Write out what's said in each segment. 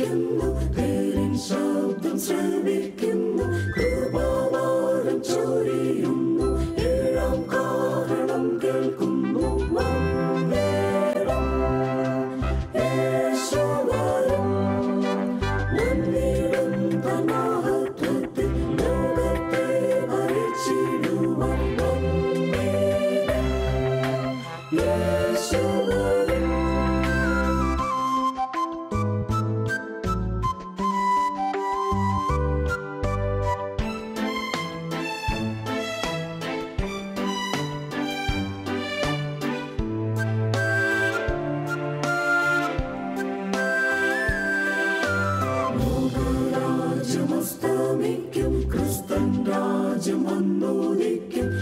Sömmerken bu Derin şaldım sömürken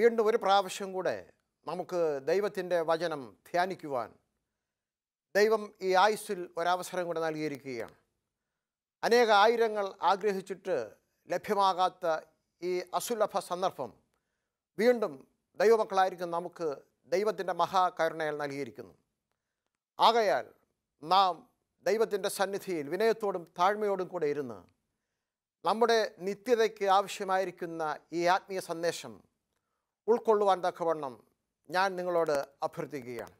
വീണ്ടും ഒരു പ്രാവശ്യം കൂടെ നമുക്ക് ദൈവത്തിൻ്റെ വചനം ധ്യാനിക്കുവാൻ ദൈവം ഈ ആയുസ്സിൽ ഒരവസരം കൂടെ നൽകിയിരിക്കുകയാണ് അനേക ആയിരങ്ങൾ ആഗ്രഹിച്ചിട്ട് ലഭ്യമാകാത്ത ഈ അസുലഭ സന്ദർഭം വീണ്ടും ദൈവമക്കളായിരിക്കും നമുക്ക് ദൈവത്തിൻ്റെ മഹാകരുണയാൽ നൽകിയിരിക്കുന്നു ആകയാൽ നാം ദൈവത്തിൻ്റെ സന്നിധിയിൽ വിനയത്തോടും താഴ്മയോടും കൂടെ ഇരുന്ന് നമ്മുടെ നിത്യതയ്ക്ക് ആവശ്യമായിരിക്കുന്ന ഈ ആത്മീയ സന്ദേശം ഉൾക്കൊള്ളുവാൻ തക്കവണ്ണം ഞാൻ നിങ്ങളോട് അഭ്യർത്ഥിക്കുകയാണ്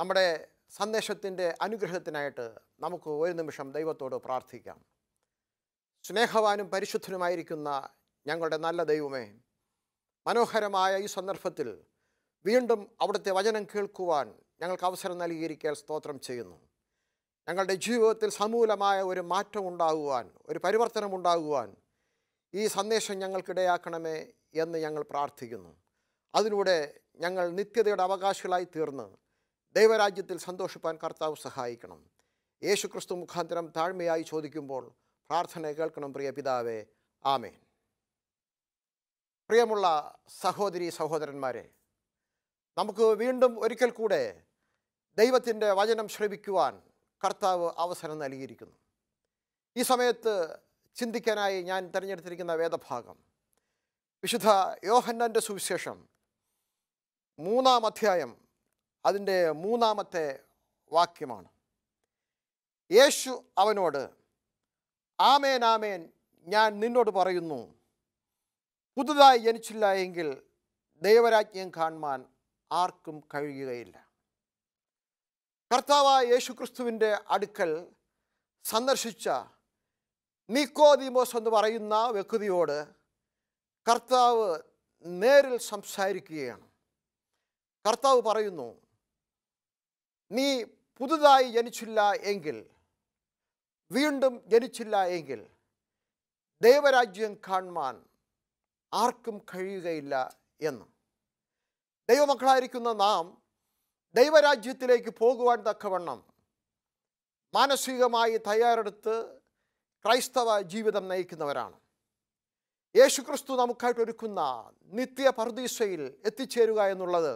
നമ്മുടെ സന്ദേശത്തിൻ്റെ അനുഗ്രഹത്തിനായിട്ട് നമുക്ക് ഒരു നിമിഷം ദൈവത്തോട് പ്രാർത്ഥിക്കാം സ്നേഹവാനും പരിശുദ്ധനുമായിരിക്കുന്ന ഞങ്ങളുടെ നല്ല ദൈവമേ മനോഹരമായ ഈ സന്ദർഭത്തിൽ വീണ്ടും അവിടുത്തെ വചനം കേൾക്കുവാൻ ഞങ്ങൾക്ക് അവസരം നൽകിയിരിക്കാൻ സ്തോത്രം ചെയ്യുന്നു ഞങ്ങളുടെ ജീവിതത്തിൽ സമൂലമായ ഒരു മാറ്റം ഉണ്ടാകുവാൻ ഒരു പരിവർത്തനം ഉണ്ടാകുവാൻ ഈ സന്ദേശം ഞങ്ങൾക്കിടയാക്കണമേ എന്ന് ഞങ്ങൾ പ്രാർത്ഥിക്കുന്നു അതിലൂടെ ഞങ്ങൾ നിത്യതയുടെ അവകാശികളായി തീർന്ന് ദൈവരാജ്യത്തിൽ സന്തോഷിപ്പാൻ കർത്താവ് സഹായിക്കണം യേശു ക്രിസ്തു മുഖാന്തരം താഴ്മയായി ചോദിക്കുമ്പോൾ പ്രാർത്ഥന കേൾക്കണം പ്രിയ പിതാവേ ആമേൻ പ്രിയമുള്ള സഹോദരി സഹോദരന്മാരെ നമുക്ക് വീണ്ടും ഒരിക്കൽ കൂടെ ദൈവത്തിൻ്റെ വചനം ശ്രമിക്കുവാൻ കർത്താവ് അവസരം നൽകിയിരിക്കുന്നു ഈ സമയത്ത് ചിന്തിക്കാനായി ഞാൻ തിരഞ്ഞെടുത്തിരിക്കുന്ന വേദഭാഗം വിശുദ്ധ യോഹന്നൻ്റെ സുവിശേഷം മൂന്നാം അധ്യായം അതിൻ്റെ മൂന്നാമത്തെ വാക്യമാണ് യേശു അവനോട് ആമേൻ ആമേൻ ഞാൻ നിന്നോട് പറയുന്നു പുതുതായി ജനിച്ചില്ല എങ്കിൽ ദൈവരാജ്യം കാണുവാൻ ആർക്കും കഴിയുകയില്ല കർത്താവായ യേശു ക്രിസ്തുവിൻ്റെ അടുക്കൽ സന്ദർശിച്ച നിക്കോദിമോസ് എന്ന് പറയുന്ന വ്യക്തിയോട് കർത്താവ് നേരിൽ സംസാരിക്കുകയാണ് കർത്താവ് പറയുന്നു നീ പുതുതായി ജനിച്ചില്ല എങ്കിൽ വീണ്ടും ജനിച്ചില്ല എങ്കിൽ ദൈവരാജ്യം കാണുവാൻ ആർക്കും കഴിയുകയില്ല എന്ന് ദൈവമക്കളായിരിക്കുന്ന നാം ദൈവരാജ്യത്തിലേക്ക് പോകുവാൻ തക്കവണ്ണം മാനസികമായി തയ്യാറെടുത്ത് ക്രൈസ്തവ ജീവിതം നയിക്കുന്നവരാണ് യേശുക്രിസ്തു നമുക്കായിട്ട് ഒരുക്കുന്ന നിത്യ പർദീശയിൽ എത്തിച്ചേരുക എന്നുള്ളത്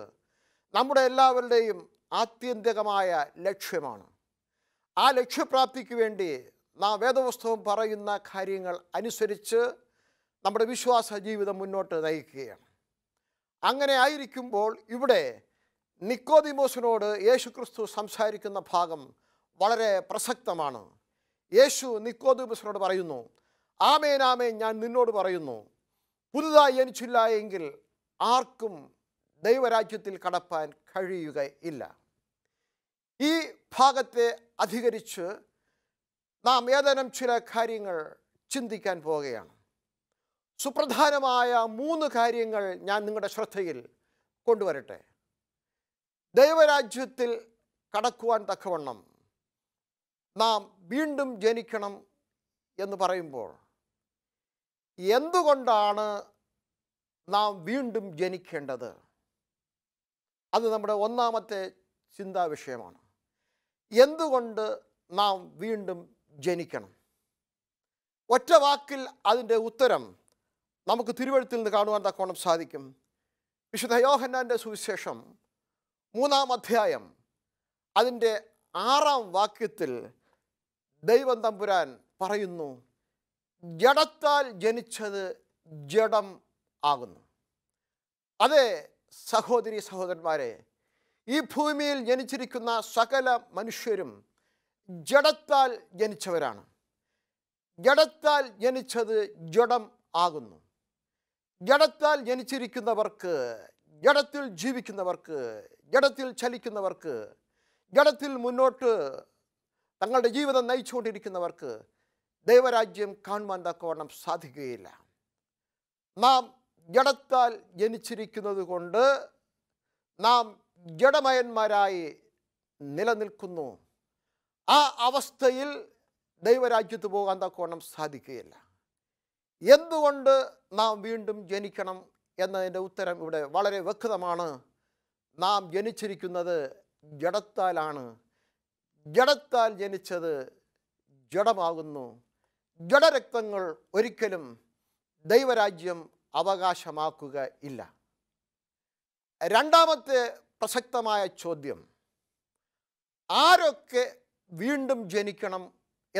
നമ്മുടെ എല്ലാവരുടെയും ആത്യന്തികമായ ലക്ഷ്യമാണ് ആ ലക്ഷ്യപ്രാപ്തിക്ക് വേണ്ടി നാം വേദപുസ്തകം പറയുന്ന കാര്യങ്ങൾ അനുസരിച്ച് നമ്മുടെ വിശ്വാസ ജീവിതം മുന്നോട്ട് നയിക്കുകയാണ് അങ്ങനെ ആയിരിക്കുമ്പോൾ ഇവിടെ നിക്കോദിമോസിനോട് യേശു ക്രിസ്തു സംസാരിക്കുന്ന ഭാഗം വളരെ പ്രസക്തമാണ് യേശു നിക്കോദിമോസിനോട് പറയുന്നു ആമേനാമേ ഞാൻ നിന്നോട് പറയുന്നു പുതുതായി ജനിച്ചില്ല എങ്കിൽ ആർക്കും ദൈവരാജ്യത്തിൽ കടപ്പാൻ കഴിയുകയില്ല ഈ ഭാഗത്തെ അധികരിച്ച് നാം ഏതാനും ചില കാര്യങ്ങൾ ചിന്തിക്കാൻ പോവുകയാണ് സുപ്രധാനമായ മൂന്ന് കാര്യങ്ങൾ ഞാൻ നിങ്ങളുടെ ശ്രദ്ധയിൽ കൊണ്ടുവരട്ടെ ദൈവരാജ്യത്തിൽ കടക്കുവാൻ തക്കവണ്ണം നാം വീണ്ടും ജനിക്കണം എന്ന് പറയുമ്പോൾ എന്തുകൊണ്ടാണ് നാം വീണ്ടും ജനിക്കേണ്ടത് അത് നമ്മുടെ ഒന്നാമത്തെ ചിന്താ വിഷയമാണ് എന്തുകൊണ്ട് നാം വീണ്ടും ജനിക്കണം ഒറ്റ വാക്കിൽ അതിൻ്റെ ഉത്തരം നമുക്ക് തിരുവഴുത്തിൽ നിന്ന് കാണുവാൻ തക്കോണം സാധിക്കും വിശുദ്ധ യോഹന്നാൻ്റെ സുവിശേഷം മൂന്നാം അധ്യായം അതിൻ്റെ ആറാം വാക്യത്തിൽ ദൈവം തമ്പുരാൻ പറയുന്നു ജഡത്താൽ ജനിച്ചത് ജഡം ആകുന്നു അതെ സഹോദരി സഹോദരന്മാരെ ഈ ഭൂമിയിൽ ജനിച്ചിരിക്കുന്ന സകല മനുഷ്യരും ജഡത്താൽ ജനിച്ചവരാണ് ജഡത്താൽ ജനിച്ചത് ജഡം ആകുന്നു ജഡത്താൽ ജനിച്ചിരിക്കുന്നവർക്ക് ജഡത്തിൽ ജീവിക്കുന്നവർക്ക് ജഡത്തിൽ ചലിക്കുന്നവർക്ക് ജഡത്തിൽ മുന്നോട്ട് തങ്ങളുടെ ജീവിതം നയിച്ചുകൊണ്ടിരിക്കുന്നവർക്ക് ദൈവരാജ്യം കാണുവാൻ തക്കവണ്ണം സാധിക്കുകയില്ല നാം ജഡത്താൽ ജനിച്ചിരിക്കുന്നത് കൊണ്ട് നാം ജഡമയന്മാരായി നിലനിൽക്കുന്നു ആ അവസ്ഥയിൽ ദൈവരാജ്യത്ത് പോകാൻ തക്കവണ്ണം സാധിക്കുകയില്ല എന്തുകൊണ്ട് നാം വീണ്ടും ജനിക്കണം എന്നതിൻ്റെ ഉത്തരം ഇവിടെ വളരെ വ്യക്തമാണ് നാം ജനിച്ചിരിക്കുന്നത് ജഡത്താലാണ് ജഡത്താൽ ജനിച്ചത് ജഡമാകുന്നു ജഡരക്തങ്ങൾ ഒരിക്കലും ദൈവരാജ്യം അവകാശമാക്കുക ഇല്ല രണ്ടാമത്തെ പ്രസക്തമായ ചോദ്യം ആരൊക്കെ വീണ്ടും ജനിക്കണം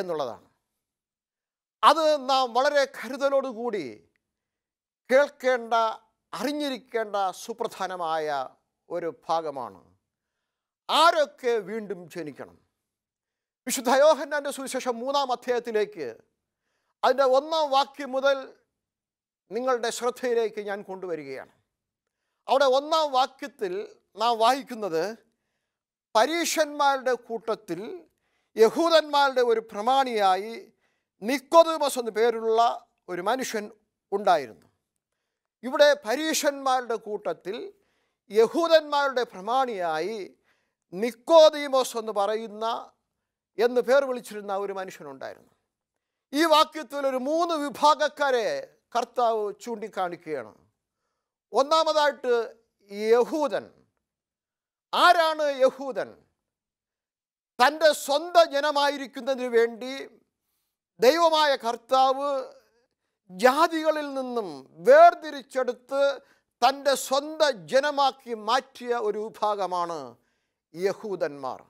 എന്നുള്ളതാണ് അത് നാം വളരെ കരുതലോടുകൂടി കേൾക്കേണ്ട അറിഞ്ഞിരിക്കേണ്ട സുപ്രധാനമായ ഒരു ഭാഗമാണ് ആരൊക്കെ വീണ്ടും ജനിക്കണം വിശുദ്ധ യോഹന്നാൻ്റെ സുവിശേഷം മൂന്നാം അധ്യായത്തിലേക്ക് അതിൻ്റെ ഒന്നാം വാക്യം മുതൽ നിങ്ങളുടെ ശ്രദ്ധയിലേക്ക് ഞാൻ കൊണ്ടുവരികയാണ് അവിടെ ഒന്നാം വാക്യത്തിൽ നാം വായിക്കുന്നത് പരീഷന്മാരുടെ കൂട്ടത്തിൽ യഹൂദന്മാരുടെ ഒരു പ്രമാണിയായി നിക്കോതുമസ് എന്ന് പേരുള്ള ഒരു മനുഷ്യൻ ഉണ്ടായിരുന്നു ഇവിടെ പരീഷന്മാരുടെ കൂട്ടത്തിൽ യഹൂദന്മാരുടെ പ്രമാണിയായി നിക്കോദീമോസ് എന്ന് പറയുന്ന എന്ന് പേർ വിളിച്ചിരുന്ന ഒരു മനുഷ്യനുണ്ടായിരുന്നു ഈ വാക്യത്തിൽ ഒരു മൂന്ന് വിഭാഗക്കാരെ കർത്താവ് ചൂണ്ടിക്കാണിക്കുകയാണ് ഒന്നാമതായിട്ട് യഹൂദൻ ആരാണ് യഹൂദൻ തൻ്റെ സ്വന്തം ജനമായിരിക്കുന്നതിന് വേണ്ടി ദൈവമായ കർത്താവ് ജാതികളിൽ നിന്നും വേർതിരിച്ചെടുത്ത് തൻ്റെ സ്വന്തം ജനമാക്കി മാറ്റിയ ഒരു വിഭാഗമാണ് യഹൂദന്മാർ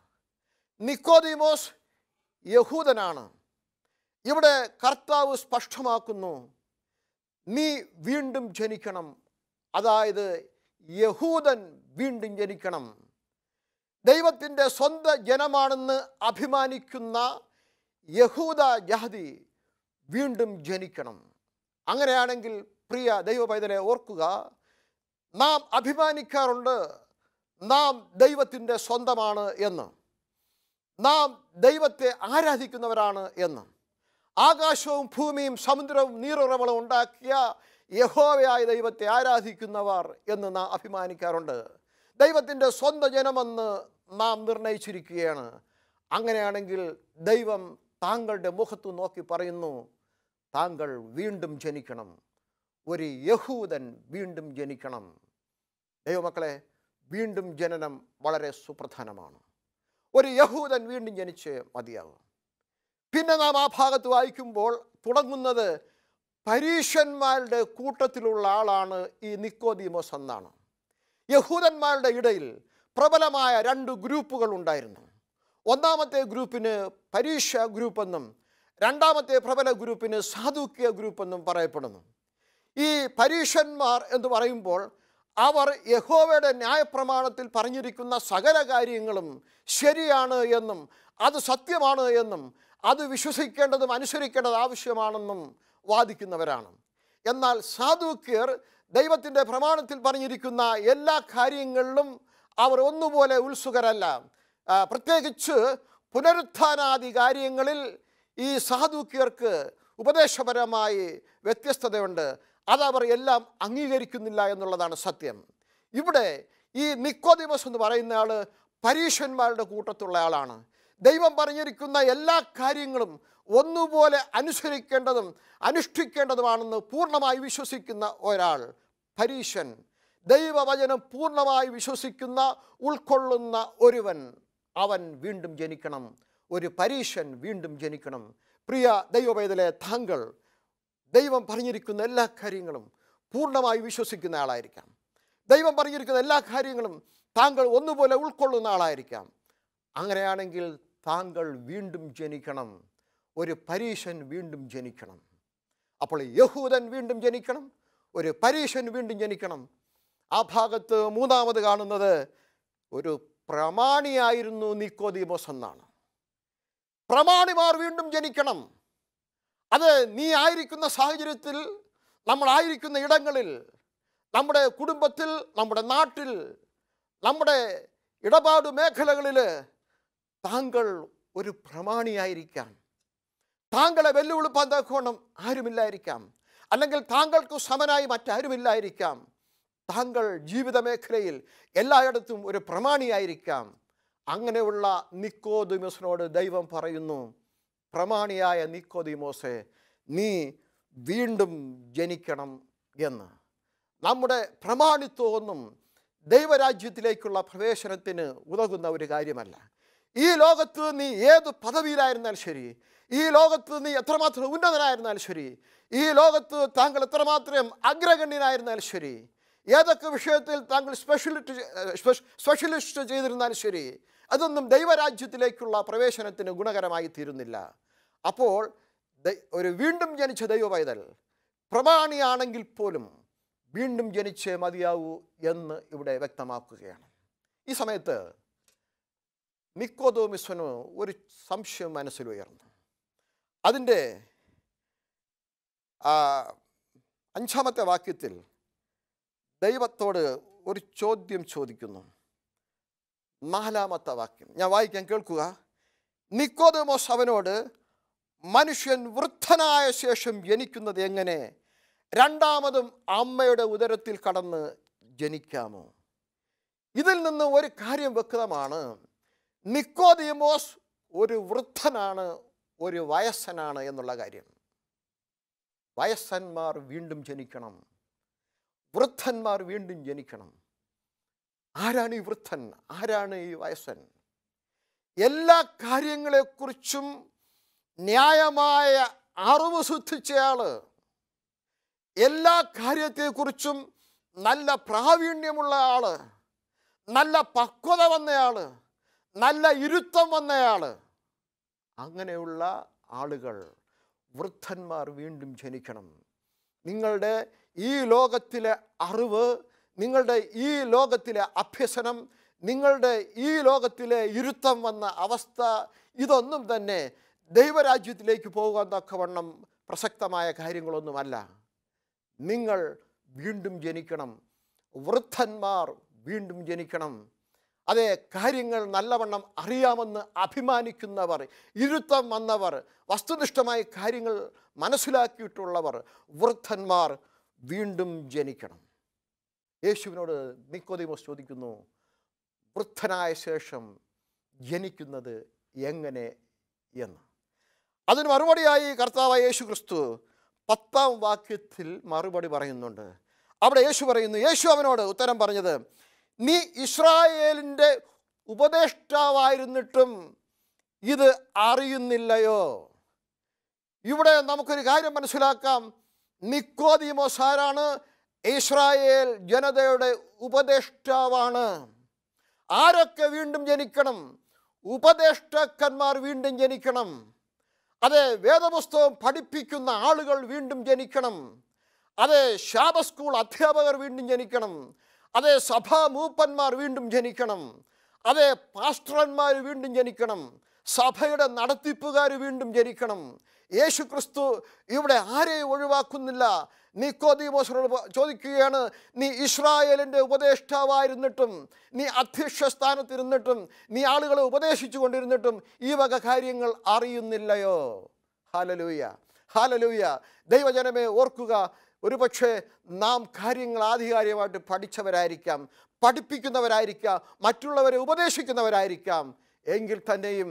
നിക്കോദിമോസ് യഹൂദനാണ് ഇവിടെ കർത്താവ് സ്പഷ്ടമാക്കുന്നു നീ വീണ്ടും ജനിക്കണം അതായത് യഹൂദൻ വീണ്ടും ജനിക്കണം ദൈവത്തിൻ്റെ സ്വന്തം ജനമാണെന്ന് അഭിമാനിക്കുന്ന യഹൂദ ജഹതി വീണ്ടും ജനിക്കണം അങ്ങനെയാണെങ്കിൽ പ്രിയ ദൈവപൈതലെ ഓർക്കുക നാം അഭിമാനിക്കാറുണ്ട് നാം ദൈവത്തിൻ്റെ സ്വന്തമാണ് എന്ന് നാം ദൈവത്തെ ആരാധിക്കുന്നവരാണ് എന്ന് ആകാശവും ഭൂമിയും സമുദ്രവും നീറുറവളും ഉണ്ടാക്കിയ യഹോവയായ ദൈവത്തെ ആരാധിക്കുന്നവർ എന്ന് നാം അഭിമാനിക്കാറുണ്ട് ദൈവത്തിൻ്റെ സ്വന്തം ജനമെന്ന് നാം നിർണയിച്ചിരിക്കുകയാണ് അങ്ങനെയാണെങ്കിൽ ദൈവം താങ്കളുടെ മുഖത്ത് നോക്കി പറയുന്നു താങ്കൾ വീണ്ടും ജനിക്കണം ഒരു യഹൂദൻ വീണ്ടും ജനിക്കണം ദൈവമക്കളെ വീണ്ടും ജനനം വളരെ സുപ്രധാനമാണ് ഒരു യഹൂദൻ വീണ്ടും ജനിച്ച് മതിയാകും പിന്നെ നാം ആ ഭാഗത്ത് വായിക്കുമ്പോൾ തുടങ്ങുന്നത് പരീഷന്മാരുടെ കൂട്ടത്തിലുള്ള ആളാണ് ഈ നിക്കോദീമോസ് എന്നാണ് യഹൂദന്മാരുടെ ഇടയിൽ പ്രബലമായ രണ്ട് ഗ്രൂപ്പുകൾ ഉണ്ടായിരുന്നു ഒന്നാമത്തെ ഗ്രൂപ്പിന് പരീക്ഷ ഗ്രൂപ്പെന്നും രണ്ടാമത്തെ പ്രബല ഗ്രൂപ്പിന് സാധുക്യ ഗ്രൂപ്പെന്നും പറയപ്പെടുന്നു ഈ പരീഷന്മാർ എന്ന് പറയുമ്പോൾ അവർ യഹോവയുടെ ന്യായപ്രമാണത്തിൽ പറഞ്ഞിരിക്കുന്ന സകല കാര്യങ്ങളും ശരിയാണ് എന്നും അത് സത്യമാണ് എന്നും അത് വിശ്വസിക്കേണ്ടതും അനുസരിക്കേണ്ടത് ആവശ്യമാണെന്നും വാദിക്കുന്നവരാണ് എന്നാൽ സാധുക്യർ ദൈവത്തിൻ്റെ പ്രമാണത്തിൽ പറഞ്ഞിരിക്കുന്ന എല്ലാ കാര്യങ്ങളിലും അവർ ഒന്നുപോലെ ഉത്സുകരല്ല പ്രത്യേകിച്ച് പുനരുത്ഥാനാദി കാര്യങ്ങളിൽ ഈ സാധുക്കിയർക്ക് ഉപദേശപരമായി വ്യത്യസ്തതയുണ്ട് അതവർ എല്ലാം അംഗീകരിക്കുന്നില്ല എന്നുള്ളതാണ് സത്യം ഇവിടെ ഈ ദിവസം എന്ന് പറയുന്ന ആൾ പരീക്ഷന്മാരുടെ കൂട്ടത്തുള്ള ആളാണ് ദൈവം പറഞ്ഞിരിക്കുന്ന എല്ലാ കാര്യങ്ങളും ഒന്നുപോലെ അനുസരിക്കേണ്ടതും അനുഷ്ഠിക്കേണ്ടതുമാണെന്ന് പൂർണ്ണമായി വിശ്വസിക്കുന്ന ഒരാൾ പരീശൻ ദൈവവചനം പൂർണ്ണമായി വിശ്വസിക്കുന്ന ഉൾക്കൊള്ളുന്ന ഒരുവൻ അവൻ വീണ്ടും ജനിക്കണം ഒരു പരീശൻ വീണ്ടും ജനിക്കണം പ്രിയ ദൈവവേദലെ താങ്കൾ ദൈവം പറഞ്ഞിരിക്കുന്ന എല്ലാ കാര്യങ്ങളും പൂർണ്ണമായി വിശ്വസിക്കുന്ന ആളായിരിക്കാം ദൈവം പറഞ്ഞിരിക്കുന്ന എല്ലാ കാര്യങ്ങളും താങ്കൾ ഒന്നുപോലെ ഉൾക്കൊള്ളുന്ന ആളായിരിക്കാം അങ്ങനെയാണെങ്കിൽ താങ്കൾ വീണ്ടും ജനിക്കണം ഒരു പരീശൻ വീണ്ടും ജനിക്കണം അപ്പോൾ യഹൂദൻ വീണ്ടും ജനിക്കണം ഒരു പരീശൻ വീണ്ടും ജനിക്കണം ആ ഭാഗത്ത് മൂന്നാമത് കാണുന്നത് ഒരു പ്രമാണിയായിരുന്നു നിക്കോദീമോസ് എന്നാണ് പ്രമാണിമാർ വീണ്ടും ജനിക്കണം അത് നീ ആയിരിക്കുന്ന സാഹചര്യത്തിൽ നമ്മളായിരിക്കുന്ന ഇടങ്ങളിൽ നമ്മുടെ കുടുംബത്തിൽ നമ്മുടെ നാട്ടിൽ നമ്മുടെ ഇടപാട് മേഖലകളിൽ താങ്കൾ ഒരു പ്രമാണിയായിരിക്കാം താങ്കളെ വെല്ലുവിളിപ്പാൻ തക്കോണം ആരുമില്ലായിരിക്കാം അല്ലെങ്കിൽ താങ്കൾക്ക് സമനായി മറ്റാരുമില്ലായിരിക്കാം താങ്കൾ ജീവിത മേഖലയിൽ എല്ലായിടത്തും ഒരു പ്രമാണിയായിരിക്കാം അങ്ങനെയുള്ള നിക്കോദിമോസിനോട് ദൈവം പറയുന്നു പ്രമാണിയായ നിക്കോദിമോസെ നീ വീണ്ടും ജനിക്കണം എന്ന് നമ്മുടെ പ്രമാണിത്വമൊന്നും ദൈവരാജ്യത്തിലേക്കുള്ള പ്രവേശനത്തിന് ഉതകുന്ന ഒരു കാര്യമല്ല ഈ ലോകത്ത് നീ ഏത് പദവിയിലായിരുന്നാൽ ശരി ഈ ലോകത്ത് നീ എത്രമാത്രം ഉന്നതനായിരുന്നാൽ ശരി ഈ ലോകത്ത് താങ്കൾ എത്രമാത്രം അഗ്രഗണ്യനായിരുന്നാലും ശരി ഏതൊക്കെ വിഷയത്തിൽ താങ്കൾ സ്പെഷ്യലിസ്റ്റ് സ്പെഷ്യലിസ്റ്റ് ചെയ്തിരുന്നാൽ ശരി അതൊന്നും ദൈവരാജ്യത്തിലേക്കുള്ള പ്രവേശനത്തിന് ഗുണകരമായി തീരുന്നില്ല അപ്പോൾ ഒരു വീണ്ടും ജനിച്ച ദൈവപൈതൽ പ്രമാണിയാണെങ്കിൽ പോലും വീണ്ടും ജനിച്ചേ മതിയാവൂ എന്ന് ഇവിടെ വ്യക്തമാക്കുകയാണ് ഈ സമയത്ത് നിക്കോതോമിസ്വന് ഒരു സംശയം മനസ്സിൽ ഉയർന്നു അതിൻ്റെ അഞ്ചാമത്തെ വാക്യത്തിൽ ദൈവത്തോട് ഒരു ചോദ്യം ചോദിക്കുന്നു നാലാമത്തെ വാക്യം ഞാൻ വായിക്കാൻ കേൾക്കുക നിക്കോദമോസ് അവനോട് മനുഷ്യൻ വൃദ്ധനായ ശേഷം ജനിക്കുന്നത് എങ്ങനെ രണ്ടാമതും അമ്മയുടെ ഉദരത്തിൽ കടന്ന് ജനിക്കാമോ ഇതിൽ നിന്ന് ഒരു കാര്യം വ്യക്തമാണ് നിക്കോദിയമോസ് ഒരു വൃദ്ധനാണ് ഒരു വയസ്സനാണ് എന്നുള്ള കാര്യം വയസ്സന്മാർ വീണ്ടും ജനിക്കണം വൃദ്ധന്മാർ വീണ്ടും ജനിക്കണം ആരാണ് ഈ വൃദ്ധൻ ആരാണ് ഈ വയസ്സൻ എല്ലാ കാര്യങ്ങളെക്കുറിച്ചും ന്യായമായ അറിവ് സിദ്ധിച്ചയാൾ എല്ലാ കാര്യത്തെക്കുറിച്ചും നല്ല പ്രാവീണ്യമുള്ള ആൾ നല്ല പക്വത വന്നയാൾ നല്ല ഇരുത്തം വന്നയാൾ അങ്ങനെയുള്ള ആളുകൾ വൃദ്ധന്മാർ വീണ്ടും ജനിക്കണം നിങ്ങളുടെ ഈ ലോകത്തിലെ അറിവ് നിങ്ങളുടെ ഈ ലോകത്തിലെ അഭ്യസനം നിങ്ങളുടെ ഈ ലോകത്തിലെ ഇരുത്തം വന്ന അവസ്ഥ ഇതൊന്നും തന്നെ ദൈവരാജ്യത്തിലേക്ക് പോകുവാൻ തക്കവണ്ണം പ്രസക്തമായ കാര്യങ്ങളൊന്നുമല്ല നിങ്ങൾ വീണ്ടും ജനിക്കണം വൃദ്ധന്മാർ വീണ്ടും ജനിക്കണം അതെ കാര്യങ്ങൾ നല്ലവണ്ണം അറിയാമെന്ന് അഭിമാനിക്കുന്നവർ ഇരുത്തം വന്നവർ വസ്തുനിഷ്ഠമായ കാര്യങ്ങൾ മനസ്സിലാക്കിയിട്ടുള്ളവർ വൃദ്ധന്മാർ വീണ്ടും ജനിക്കണം യേശുവിനോട് നിക്കോതിമോസ് ചോദിക്കുന്നു വൃദ്ധനായ ശേഷം ജനിക്കുന്നത് എങ്ങനെ എന്ന് അതിന് മറുപടിയായി കർത്താവ് യേശു ക്രിസ്തു പത്താം വാക്യത്തിൽ മറുപടി പറയുന്നുണ്ട് അവിടെ യേശു പറയുന്നു യേശു അവനോട് ഉത്തരം പറഞ്ഞത് നീ ഇസ്രായേലിൻ്റെ ഉപദേഷ്ടാവായിരുന്നിട്ടും ഇത് അറിയുന്നില്ലയോ ഇവിടെ നമുക്കൊരു കാര്യം മനസ്സിലാക്കാം നിക്കോദിമോസ് ഇസ്രായേൽ ജനതയുടെ ഉപദേഷ്ടാവാണ് ആരൊക്കെ വീണ്ടും ജനിക്കണം ഉപദേഷ്ടാക്കന്മാർ വീണ്ടും ജനിക്കണം അതെ വേദപുസ്തകം പഠിപ്പിക്കുന്ന ആളുകൾ വീണ്ടും ജനിക്കണം അതെ ശാപസ്കൂൾ സ്കൂൾ അധ്യാപകർ വീണ്ടും ജനിക്കണം അതേ സഭാ മൂപ്പന്മാർ വീണ്ടും ജനിക്കണം അതേ പാസ്റ്റർമാർ വീണ്ടും ജനിക്കണം സഭയുടെ നടത്തിപ്പുകാർ വീണ്ടും ജനിക്കണം യേശു ക്രിസ്തു ഇവിടെ ആരെയും ഒഴിവാക്കുന്നില്ല നിക്കോദീമോസറോട് ചോദിക്കുകയാണ് നീ ഇസ്രായേലിൻ്റെ ഉപദേഷ്ടാവായിരുന്നിട്ടും നീ അധ്യക്ഷ സ്ഥാനത്തിരുന്നിട്ടും നീ ആളുകളെ ഉപദേശിച്ചു കൊണ്ടിരുന്നിട്ടും ഈ വക കാര്യങ്ങൾ അറിയുന്നില്ലയോ ഹാലലൂയ ഹാലലൂയ ദൈവജനമേ ഓർക്കുക ഒരു പക്ഷേ നാം കാര്യങ്ങൾ ആധികാരികമായിട്ട് പഠിച്ചവരായിരിക്കാം പഠിപ്പിക്കുന്നവരായിരിക്കാം മറ്റുള്ളവരെ ഉപദേശിക്കുന്നവരായിരിക്കാം എങ്കിൽ തന്നെയും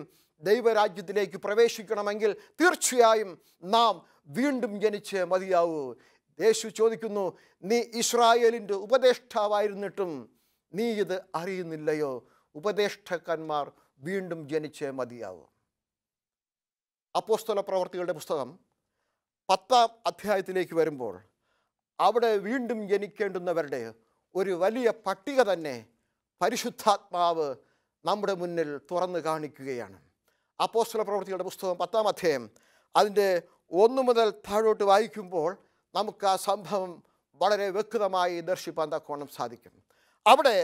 ദൈവരാജ്യത്തിലേക്ക് പ്രവേശിക്കണമെങ്കിൽ തീർച്ചയായും നാം വീണ്ടും ജനിച്ച് മതിയാവൂ യേശു ചോദിക്കുന്നു നീ ഇസ്രായേലിൻ്റെ ഉപദേഷ്ടാവായിരുന്നിട്ടും നീ ഇത് അറിയുന്നില്ലയോ ഉപദേഷ്ടക്കന്മാർ വീണ്ടും ജനിച്ച് മതിയാവും അപ്പോസ്തല പ്രവർത്തികളുടെ പുസ്തകം പത്താം അധ്യായത്തിലേക്ക് വരുമ്പോൾ അവിടെ വീണ്ടും ജനിക്കേണ്ടുന്നവരുടെ ഒരു വലിയ പട്ടിക തന്നെ പരിശുദ്ധാത്മാവ് നമ്മുടെ മുന്നിൽ തുറന്നു കാണിക്കുകയാണ് അപ്പോസ്തല പ്രവർത്തികളുടെ പുസ്തകം പത്താം അധ്യായം അതിൻ്റെ ഒന്നു മുതൽ താഴോട്ട് വായിക്കുമ്പോൾ നമുക്ക് ആ സംഭവം വളരെ വ്യക്തമായി ദർശിപ്പാൻ തക്കോണം സാധിക്കും അവിടെ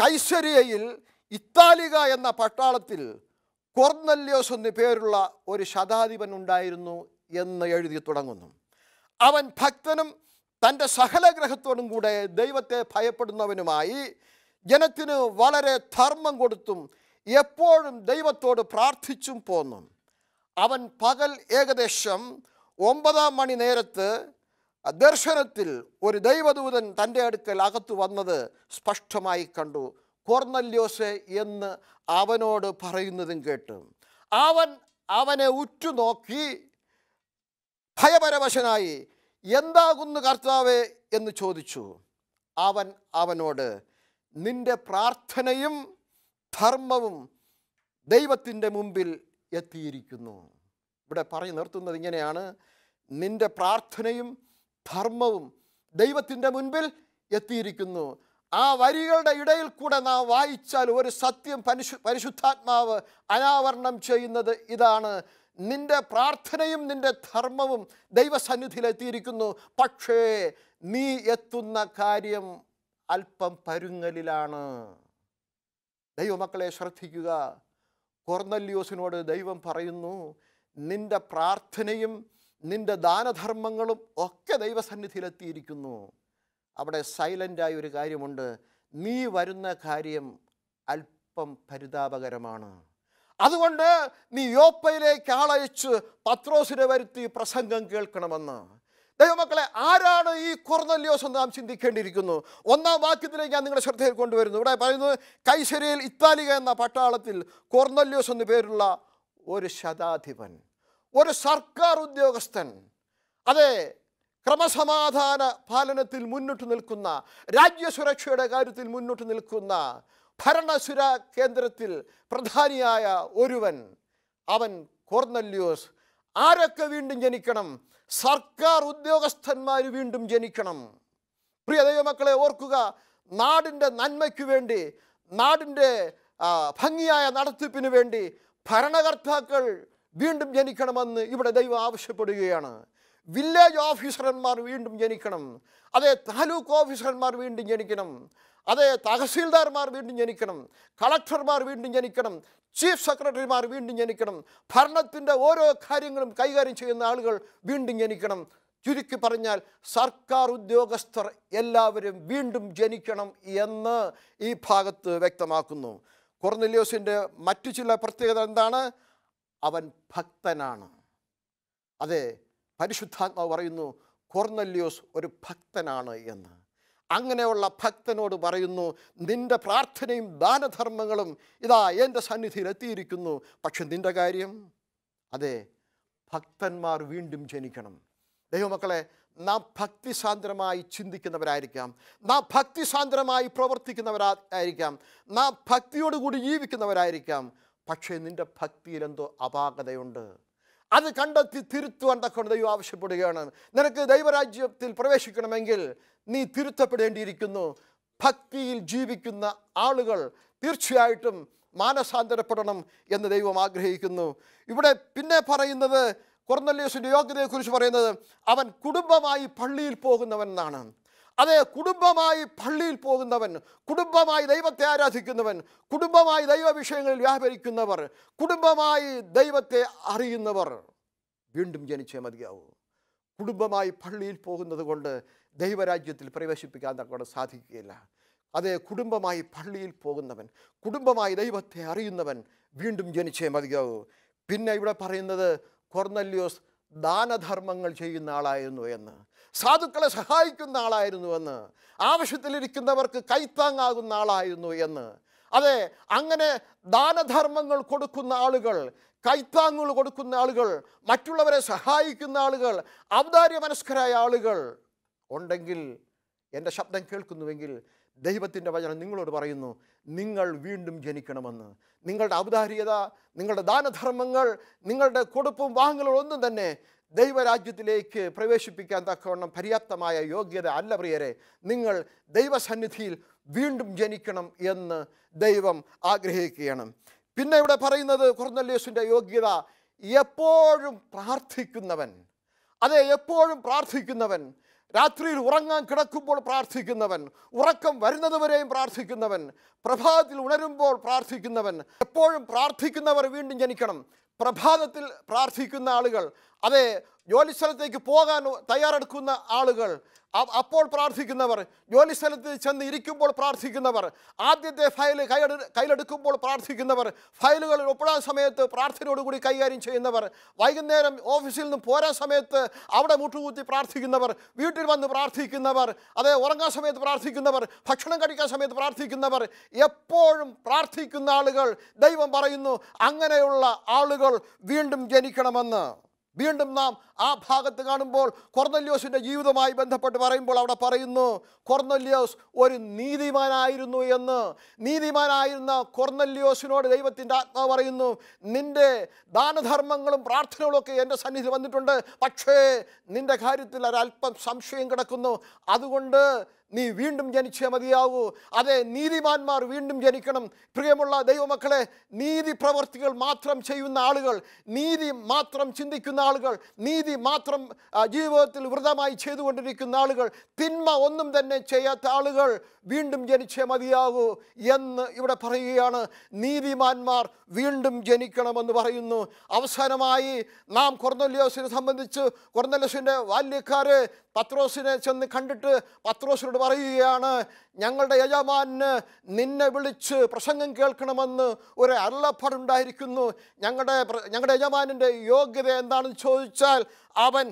കൈസരിയയിൽ ഇത്താലിക എന്ന പട്ടാളത്തിൽ കൊർന്നല്യോസ് എന്നു പേരുള്ള ഒരു ശതാധിപൻ ഉണ്ടായിരുന്നു എന്ന് എഴുതി തുടങ്ങുന്നു അവൻ ഭക്തനും തൻ്റെ സഹലഗ്രഹത്തോടും കൂടെ ദൈവത്തെ ഭയപ്പെടുന്നവനുമായി ജനത്തിന് വളരെ ധർമ്മം കൊടുത്തും എപ്പോഴും ദൈവത്തോട് പ്രാർത്ഥിച്ചും പോന്നു അവൻ പകൽ ഏകദേശം ഒമ്പതാം മണി നേരത്ത് ദർശനത്തിൽ ഒരു ദൈവദൂതൻ തൻ്റെ അടുക്കൽ അകത്തു വന്നത് സ്പഷ്ടമായി കണ്ടു കോർന്നല്യോസ് എന്ന് അവനോട് പറയുന്നതും കേട്ടു അവൻ അവനെ ഉറ്റുനോക്കി ഭയപരവശനായി എന്താകുന്നു കർത്താവെ എന്ന് ചോദിച്ചു അവൻ അവനോട് നിന്റെ പ്രാർത്ഥനയും ധർമ്മവും ദൈവത്തിൻ്റെ മുമ്പിൽ എത്തിയിരിക്കുന്നു ഇവിടെ പറഞ്ഞു നിർത്തുന്നത് ഇങ്ങനെയാണ് നിന്റെ പ്രാർത്ഥനയും ധർമ്മവും ദൈവത്തിൻ്റെ മുൻപിൽ എത്തിയിരിക്കുന്നു ആ വരികളുടെ ഇടയിൽ കൂടെ നാം വായിച്ചാൽ ഒരു സത്യം പരിശു പരിശുദ്ധാത്മാവ് അനാവരണം ചെയ്യുന്നത് ഇതാണ് നിന്റെ പ്രാർത്ഥനയും നിന്റെ ധർമ്മവും ദൈവസന്നിധിയിലെത്തിയിരിക്കുന്നു പക്ഷേ നീ എത്തുന്ന കാര്യം അല്പം പരുങ്ങലിലാണ് ദൈവമക്കളെ ശ്രദ്ധിക്കുക കൊർന്നല്യോസിനോട് ദൈവം പറയുന്നു നിന്റെ പ്രാർത്ഥനയും നിന്റെ ദാനധർമ്മങ്ങളും ഒക്കെ ദൈവസന്നിധിയിലെത്തിയിരിക്കുന്നു അവിടെ സൈലൻ്റായ ഒരു കാര്യമുണ്ട് നീ വരുന്ന കാര്യം അല്പം പരിതാപകരമാണ് അതുകൊണ്ട് നീ യോപ്പയിലേക്ക് ആളയച്ച് പത്രോസിനെ വരുത്തി പ്രസംഗം കേൾക്കണമെന്ന് ദൈവമക്കളെ ആരാണ് ഈ കുർന്നല്യോസ് എന്ന് നാം ചിന്തിക്കേണ്ടിയിരിക്കുന്നു ഒന്നാം വാക്യത്തിലേക്ക് ഞാൻ നിങ്ങളുടെ ശ്രദ്ധയിൽ കൊണ്ടുവരുന്നു ഇവിടെ പറയുന്നത് കൈശരിയിൽ ഇത്താലിക എന്ന പട്ടാളത്തിൽ കുർന്നല്യോസ് എന്നു പേരുള്ള ഒരു ശതാധിപൻ ഒരു സർക്കാർ ഉദ്യോഗസ്ഥൻ അതെ ക്രമസമാധാന പാലനത്തിൽ മുന്നിട്ട് നിൽക്കുന്ന രാജ്യസുരക്ഷയുടെ കാര്യത്തിൽ മുന്നിട്ട് നിൽക്കുന്ന ഭരണസുര കേന്ദ്രത്തിൽ പ്രധാനിയായ ഒരുവൻ അവൻ കോർന്നല്യോസ് ആരൊക്കെ വീണ്ടും ജനിക്കണം സർക്കാർ ഉദ്യോഗസ്ഥന്മാർ വീണ്ടും ജനിക്കണം പ്രിയ ദൈവമക്കളെ ഓർക്കുക നാടിൻ്റെ നന്മയ്ക്കു വേണ്ടി നാടിൻ്റെ ഭംഗിയായ നടത്തിപ്പിന് വേണ്ടി ഭരണകർത്താക്കൾ വീണ്ടും ജനിക്കണമെന്ന് ഇവിടെ ദൈവം ആവശ്യപ്പെടുകയാണ് വില്ലേജ് ഓഫീസർമാർ വീണ്ടും ജനിക്കണം അതേ താലൂക്ക് ഓഫീസർമാർ വീണ്ടും ജനിക്കണം അതേ തഹസീൽദാർമാർ വീണ്ടും ജനിക്കണം കളക്ടർമാർ വീണ്ടും ജനിക്കണം ചീഫ് സെക്രട്ടറിമാർ വീണ്ടും ജനിക്കണം ഭരണത്തിൻ്റെ ഓരോ കാര്യങ്ങളും കൈകാര്യം ചെയ്യുന്ന ആളുകൾ വീണ്ടും ജനിക്കണം ചുരുക്കി പറഞ്ഞാൽ സർക്കാർ ഉദ്യോഗസ്ഥർ എല്ലാവരും വീണ്ടും ജനിക്കണം എന്ന് ഈ ഭാഗത്ത് വ്യക്തമാക്കുന്നു കുറന്നില്ലോസിൻ്റെ മറ്റു ചില പ്രത്യേകത എന്താണ് അവൻ ഭക്തനാണ് അതെ പരിശുദ്ധാത്മാവ് പറയുന്നു കൊർന്നല്യോസ് ഒരു ഭക്തനാണ് എന്ന് അങ്ങനെയുള്ള ഭക്തനോട് പറയുന്നു നിന്റെ പ്രാർത്ഥനയും ദാനധർമ്മങ്ങളും ഇതാ എൻ്റെ സന്നിധിയിൽ എത്തിയിരിക്കുന്നു പക്ഷെ നിൻ്റെ കാര്യം അതെ ഭക്തന്മാർ വീണ്ടും ജനിക്കണം ദൈവമക്കളെ നാം ഭക്തിസാന്ദ്രമായി ചിന്തിക്കുന്നവരായിരിക്കാം നാം ഭക്തിസാന്ദ്രമായി പ്രവർത്തിക്കുന്നവരായിരിക്കാം നാം ഭക്തിയോടുകൂടി ജീവിക്കുന്നവരായിരിക്കാം പക്ഷേ നിൻ്റെ ഭക്തിയിലെന്തോ അപാകതയുണ്ട് അത് കണ്ടെത്തി തിരുത്തുവാൻ തക്കൊണ്ട് ദൈവം ആവശ്യപ്പെടുകയാണ് നിനക്ക് ദൈവരാജ്യത്തിൽ പ്രവേശിക്കണമെങ്കിൽ നീ തിരുത്തപ്പെടേണ്ടിയിരിക്കുന്നു ഭക്തിയിൽ ജീവിക്കുന്ന ആളുകൾ തീർച്ചയായിട്ടും മാനസാന്തരപ്പെടണം എന്ന് ദൈവം ആഗ്രഹിക്കുന്നു ഇവിടെ പിന്നെ പറയുന്നത് കൊർന്നല്യോസിൻ്റെ യോഗ്യതയെക്കുറിച്ച് പറയുന്നത് അവൻ കുടുംബമായി പള്ളിയിൽ പോകുന്നവൻ എന്നാണ് അതെ കുടുംബമായി പള്ളിയിൽ പോകുന്നവൻ കുടുംബമായി ദൈവത്തെ ആരാധിക്കുന്നവൻ കുടുംബമായി ദൈവ വിഷയങ്ങളിൽ വ്യാപരിക്കുന്നവർ കുടുംബമായി ദൈവത്തെ അറിയുന്നവർ വീണ്ടും ജനിച്ചേ മതിയാവൂ കുടുംബമായി പള്ളിയിൽ പോകുന്നത് കൊണ്ട് ദൈവരാജ്യത്തിൽ പ്രവേശിപ്പിക്കാൻ തങ്ങളുടെ സാധിക്കുകയില്ല അതെ കുടുംബമായി പള്ളിയിൽ പോകുന്നവൻ കുടുംബമായി ദൈവത്തെ അറിയുന്നവൻ വീണ്ടും ജനിച്ചേ മതിയാവൂ പിന്നെ ഇവിടെ പറയുന്നത് കൊർന്നല്യോസ് ദാനധർമ്മങ്ങൾ ചെയ്യുന്ന ആളായിരുന്നു എന്ന് സാധുക്കളെ സഹായിക്കുന്ന ആളായിരുന്നു എന്ന് ആവശ്യത്തിലിരിക്കുന്നവർക്ക് കൈത്താങ്ങാകുന്ന ആളായിരുന്നു എന്ന് അതെ അങ്ങനെ ദാനധർമ്മങ്ങൾ കൊടുക്കുന്ന ആളുകൾ കൈത്താങ്ങുകൾ കൊടുക്കുന്ന ആളുകൾ മറ്റുള്ളവരെ സഹായിക്കുന്ന ആളുകൾ ഔദാര്യ മനസ്കരായ ആളുകൾ ഉണ്ടെങ്കിൽ എൻ്റെ ശബ്ദം കേൾക്കുന്നുവെങ്കിൽ ദൈവത്തിൻ്റെ വചനം നിങ്ങളോട് പറയുന്നു നിങ്ങൾ വീണ്ടും ജനിക്കണമെന്ന് നിങ്ങളുടെ ഔദാര്യത നിങ്ങളുടെ ദാനധർമ്മങ്ങൾ നിങ്ങളുടെ കൊടുപ്പും വാങ്ങലുകളും ഒന്നും തന്നെ ദൈവരാജ്യത്തിലേക്ക് പ്രവേശിപ്പിക്കാൻ തക്കവണ്ണം പര്യാപ്തമായ യോഗ്യത അല്ല പ്രിയരെ നിങ്ങൾ ദൈവസന്നിധിയിൽ വീണ്ടും ജനിക്കണം എന്ന് ദൈവം ആഗ്രഹിക്കുകയാണ് പിന്നെ ഇവിടെ പറയുന്നത് കൊർന്നല്യൂസിൻ്റെ യോഗ്യത എപ്പോഴും പ്രാർത്ഥിക്കുന്നവൻ അതെ എപ്പോഴും പ്രാർത്ഥിക്കുന്നവൻ രാത്രിയിൽ ഉറങ്ങാൻ കിടക്കുമ്പോൾ പ്രാർത്ഥിക്കുന്നവൻ ഉറക്കം വരുന്നതുവരെയും പ്രാർത്ഥിക്കുന്നവൻ പ്രഭാതത്തിൽ ഉണരുമ്പോൾ പ്രാർത്ഥിക്കുന്നവൻ എപ്പോഴും പ്രാർത്ഥിക്കുന്നവർ വീണ്ടും ജനിക്കണം പ്രഭാതത്തിൽ പ്രാർത്ഥിക്കുന്ന ആളുകൾ അതേ ജോലിസ്ഥലത്തേക്ക് പോകാൻ തയ്യാറെടുക്കുന്ന ആളുകൾ അപ്പോൾ പ്രാർത്ഥിക്കുന്നവർ ജോലിസ്ഥലത്ത് ചെന്ന് ഇരിക്കുമ്പോൾ പ്രാർത്ഥിക്കുന്നവർ ആദ്യത്തെ ഫയൽ കൈയെടു കയ്യിലെടുക്കുമ്പോൾ പ്രാർത്ഥിക്കുന്നവർ ഫയലുകൾ ഒപ്പിടാൻ സമയത്ത് പ്രാർത്ഥനയോടുകൂടി കൈകാര്യം ചെയ്യുന്നവർ വൈകുന്നേരം ഓഫീസിൽ നിന്ന് പോരാൻ സമയത്ത് അവിടെ മുട്ടുകൂത്തി പ്രാർത്ഥിക്കുന്നവർ വീട്ടിൽ വന്ന് പ്രാർത്ഥിക്കുന്നവർ അതേ ഉറങ്ങാൻ സമയത്ത് പ്രാർത്ഥിക്കുന്നവർ ഭക്ഷണം കഴിക്കാൻ സമയത്ത് പ്രാർത്ഥിക്കുന്നവർ എപ്പോഴും പ്രാർത്ഥിക്കുന്ന ആളുകൾ ദൈവം പറയുന്നു അങ്ങനെയുള്ള ആളുകൾ വീണ്ടും ജനിക്കണമെന്ന് വീണ്ടും നാം ആ ഭാഗത്ത് കാണുമ്പോൾ കൊർന്നല്യോസിൻ്റെ ജീവിതവുമായി ബന്ധപ്പെട്ട് പറയുമ്പോൾ അവിടെ പറയുന്നു കൊർന്നല്യോസ് ഒരു നീതിമാനായിരുന്നു എന്ന് നീതിമാനായിരുന്ന കൊർന്നല്യോസിനോട് ദൈവത്തിൻ്റെ ആത്മാവ് പറയുന്നു നിൻ്റെ ദാനധർമ്മങ്ങളും പ്രാർത്ഥനകളും ഒക്കെ എൻ്റെ സന്നിധിയിൽ വന്നിട്ടുണ്ട് പക്ഷേ നിൻ്റെ കാര്യത്തിൽ ഒരല്പം സംശയം കിടക്കുന്നു അതുകൊണ്ട് നീ വീണ്ടും ജനിച്ചേ മതിയാവൂ അതെ നീതിമാന്മാർ വീണ്ടും ജനിക്കണം പ്രിയമുള്ള ദൈവമക്കളെ നീതി പ്രവർത്തികൾ മാത്രം ചെയ്യുന്ന ആളുകൾ നീതി മാത്രം ചിന്തിക്കുന്ന ആളുകൾ നീതി മാത്രം ജീവിതത്തിൽ വ്രതമായി ചെയ്തുകൊണ്ടിരിക്കുന്ന ആളുകൾ തിന്മ ഒന്നും തന്നെ ചെയ്യാത്ത ആളുകൾ വീണ്ടും ജനിച്ചേ മതിയാകൂ എന്ന് ഇവിടെ പറയുകയാണ് നീതിമാന്മാർ വീണ്ടും ജനിക്കണമെന്ന് പറയുന്നു അവസാനമായി നാം കൊർന്നല്യോസിനെ സംബന്ധിച്ച് കൊർന്നല്യോസിൻ്റെ ബാല്യക്കാർ പത്രോസിനെ ചെന്ന് കണ്ടിട്ട് പത്രോസിനോട് അവരോട് പറയുകയാണ് ഞങ്ങളുടെ യജമാന് നിന്നെ വിളിച്ച് പ്രസംഗം കേൾക്കണമെന്ന് ഒരു അരുളപ്പാടുണ്ടായിരിക്കുന്നു ഞങ്ങളുടെ ഞങ്ങളുടെ യജമാനിൻ്റെ യോഗ്യത എന്താണെന്ന് ചോദിച്ചാൽ അവൻ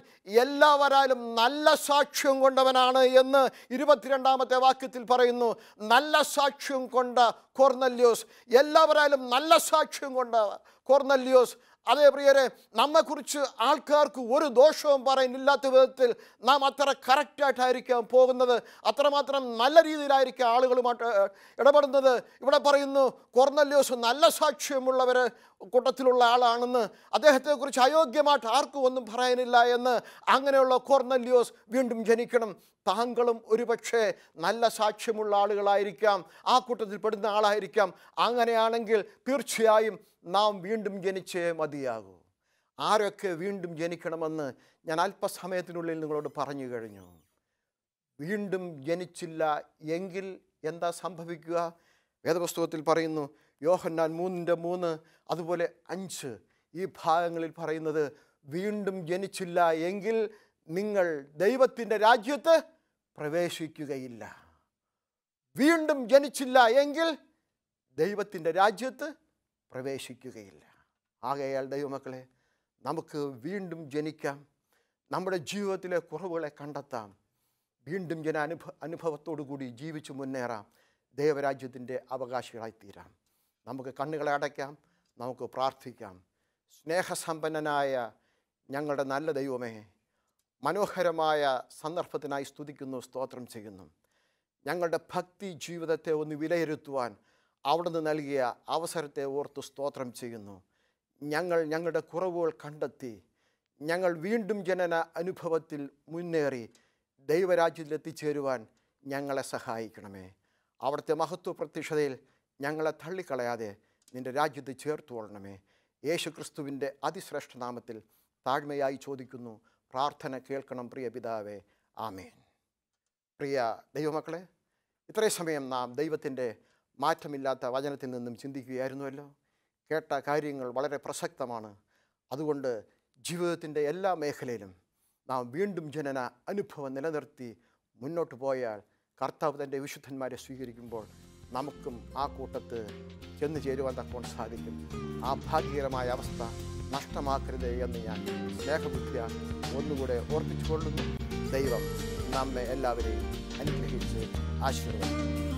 എല്ലാവരാലും നല്ല സാക്ഷ്യം കൊണ്ടവനാണ് എന്ന് ഇരുപത്തിരണ്ടാമത്തെ വാക്യത്തിൽ പറയുന്നു നല്ല സാക്ഷ്യം കൊണ്ട കോർന്നല്യോസ് എല്ലാവരാലും നല്ല സാക്ഷ്യം കൊണ്ട കോർന്നല്യോസ് അതേ പ്രിയരെ നമ്മെക്കുറിച്ച് ആൾക്കാർക്ക് ഒരു ദോഷവും പറയുന്നില്ലാത്ത വിധത്തിൽ നാം അത്ര കറക്റ്റായിട്ടായിരിക്കാം പോകുന്നത് അത്രമാത്രം നല്ല രീതിയിലായിരിക്കാം ആളുകളുമായിട്ട് ഇടപെടുന്നത് ഇവിടെ പറയുന്നു കൊർന്നല്യോസ് നല്ല സാക്ഷ്യമുള്ളവർ കൂട്ടത്തിലുള്ള ആളാണെന്ന് അദ്ദേഹത്തെക്കുറിച്ച് അയോഗ്യമായിട്ട് ആർക്കും ഒന്നും പറയാനില്ല എന്ന് അങ്ങനെയുള്ള കോർണല്യോസ് വീണ്ടും ജനിക്കണം താങ്കളും ഒരുപക്ഷെ നല്ല സാക്ഷ്യമുള്ള ആളുകളായിരിക്കാം ആ കൂട്ടത്തിൽ പെടുന്ന ആളായിരിക്കാം അങ്ങനെയാണെങ്കിൽ തീർച്ചയായും നാം വീണ്ടും ജനിച്ചേ മതിയാകൂ ആരൊക്കെ വീണ്ടും ജനിക്കണമെന്ന് ഞാൻ അല്പസമയത്തിനുള്ളിൽ നിങ്ങളോട് പറഞ്ഞു കഴിഞ്ഞു വീണ്ടും ജനിച്ചില്ല എങ്കിൽ എന്താ സംഭവിക്കുക വേദപുസ്തകത്തിൽ പറയുന്നു യോഹന്നാൻ മൂന്നിൻ്റെ മൂന്ന് അതുപോലെ അഞ്ച് ഈ ഭാഗങ്ങളിൽ പറയുന്നത് വീണ്ടും ജനിച്ചില്ല എങ്കിൽ നിങ്ങൾ ദൈവത്തിൻ്റെ രാജ്യത്ത് പ്രവേശിക്കുകയില്ല വീണ്ടും ജനിച്ചില്ല എങ്കിൽ ദൈവത്തിൻ്റെ രാജ്യത്ത് പ്രവേശിക്കുകയില്ല ആകയാൽ ദൈവമക്കളെ നമുക്ക് വീണ്ടും ജനിക്കാം നമ്മുടെ ജീവിതത്തിലെ കുറവുകളെ കണ്ടെത്താം വീണ്ടും ജന അനുഭ അനുഭവത്തോടു കൂടി ജീവിച്ച് മുന്നേറാം ദൈവരാജ്യത്തിൻ്റെ അവകാശികളായിത്തീരാം നമുക്ക് കണ്ണുകളെ അടയ്ക്കാം നമുക്ക് പ്രാർത്ഥിക്കാം സ്നേഹസമ്പന്നനായ ഞങ്ങളുടെ നല്ല ദൈവമേ മനോഹരമായ സന്ദർഭത്തിനായി സ്തുതിക്കുന്നു സ്തോത്രം ചെയ്യുന്നു ഞങ്ങളുടെ ഭക്തി ജീവിതത്തെ ഒന്ന് വിലയിരുത്തുവാൻ അവിടുന്ന് നൽകിയ അവസരത്തെ ഓർത്ത് സ്തോത്രം ചെയ്യുന്നു ഞങ്ങൾ ഞങ്ങളുടെ കുറവുകൾ കണ്ടെത്തി ഞങ്ങൾ വീണ്ടും ജനന അനുഭവത്തിൽ മുന്നേറി ദൈവരാജ്യത്തിൽ എത്തിച്ചേരുവാൻ ഞങ്ങളെ സഹായിക്കണമേ അവിടുത്തെ മഹത്വ പ്രത്യക്ഷതയിൽ ഞങ്ങളെ തള്ളിക്കളയാതെ നിൻ്റെ രാജ്യത്ത് കൊള്ളണമേ യേശു ക്രിസ്തുവിൻ്റെ അതിശ്രേഷ്ഠനാമത്തിൽ താഴ്മയായി ചോദിക്കുന്നു പ്രാർത്ഥന കേൾക്കണം പ്രിയ പിതാവേ ആമേൻ പ്രിയ ദൈവമക്കളെ ഇത്രയും സമയം നാം ദൈവത്തിൻ്റെ മാറ്റമില്ലാത്ത വചനത്തിൽ നിന്നും ചിന്തിക്കുകയായിരുന്നുവല്ലോ കേട്ട കാര്യങ്ങൾ വളരെ പ്രസക്തമാണ് അതുകൊണ്ട് ജീവിതത്തിൻ്റെ എല്ലാ മേഖലയിലും നാം വീണ്ടും ജനന അനുഭവം നിലനിർത്തി മുന്നോട്ട് പോയാൽ കർത്താവ് തൻ്റെ വിശുദ്ധന്മാരെ സ്വീകരിക്കുമ്പോൾ നമുക്കും ആ കൂട്ടത്ത് ചെന്ന് ചേരുവാൻ തക്കോൺ സാധിക്കും ആ ഭാഗ്യകരമായ അവസ്ഥ നഷ്ടമാക്കരുത് എന്ന് ഞാൻ സ്നേഹബുദ്ധിയ ഒന്നുകൂടെ ഓർപ്പിച്ചുകൊള്ളുന്നു ദൈവം നമ്മെ എല്ലാവരെയും അനുഗ്രഹിച്ച് ആശീർവദിക്കും